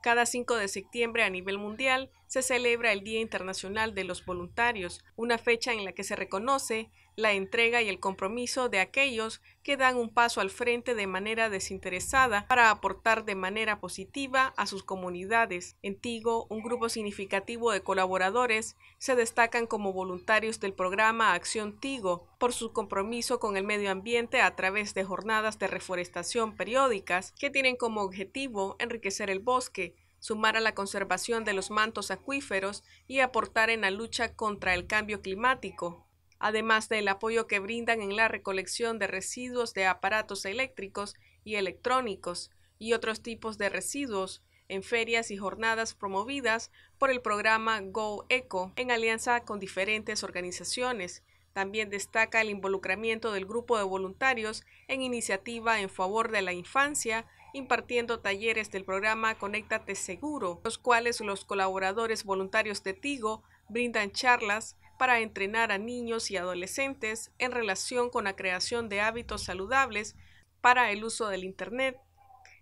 cada 5 de septiembre a nivel mundial se celebra el Día Internacional de los Voluntarios, una fecha en la que se reconoce la entrega y el compromiso de aquellos que dan un paso al frente de manera desinteresada para aportar de manera positiva a sus comunidades. En Tigo, un grupo significativo de colaboradores se destacan como voluntarios del programa Acción Tigo por su compromiso con el medio ambiente a través de jornadas de reforestación periódicas que tienen como objetivo enriquecer el bosque, sumar a la conservación de los mantos acuíferos y aportar en la lucha contra el cambio climático, además del apoyo que brindan en la recolección de residuos de aparatos eléctricos y electrónicos y otros tipos de residuos en ferias y jornadas promovidas por el programa Go Eco en alianza con diferentes organizaciones. También destaca el involucramiento del grupo de voluntarios en iniciativa en favor de la infancia impartiendo talleres del programa Conéctate Seguro, los cuales los colaboradores voluntarios de Tigo brindan charlas para entrenar a niños y adolescentes en relación con la creación de hábitos saludables para el uso del Internet.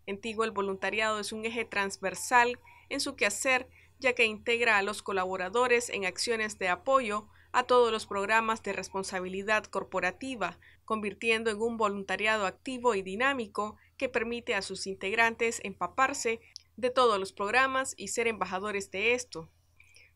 En Tigo el voluntariado es un eje transversal en su quehacer, ya que integra a los colaboradores en acciones de apoyo a todos los programas de responsabilidad corporativa, convirtiendo en un voluntariado activo y dinámico que permite a sus integrantes empaparse de todos los programas y ser embajadores de esto.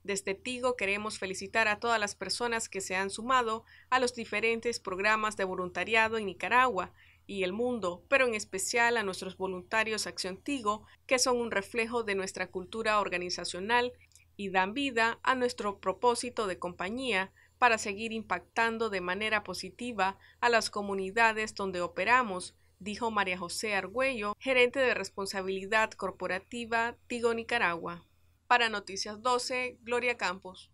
Desde Tigo queremos felicitar a todas las personas que se han sumado a los diferentes programas de voluntariado en Nicaragua y el mundo, pero en especial a nuestros voluntarios Acción Tigo, que son un reflejo de nuestra cultura organizacional y dan vida a nuestro propósito de compañía para seguir impactando de manera positiva a las comunidades donde operamos, dijo María José Argüello, gerente de responsabilidad corporativa Tigo Nicaragua. Para Noticias 12, Gloria Campos.